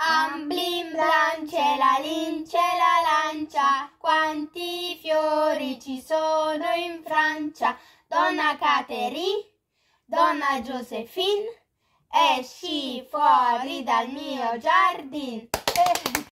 Amblin blan, c'è la lin, c'è la lancia, quanti fiori ci sono in Francia. Donna Caterine, donna Josephine, esci fuori dal mio giardino.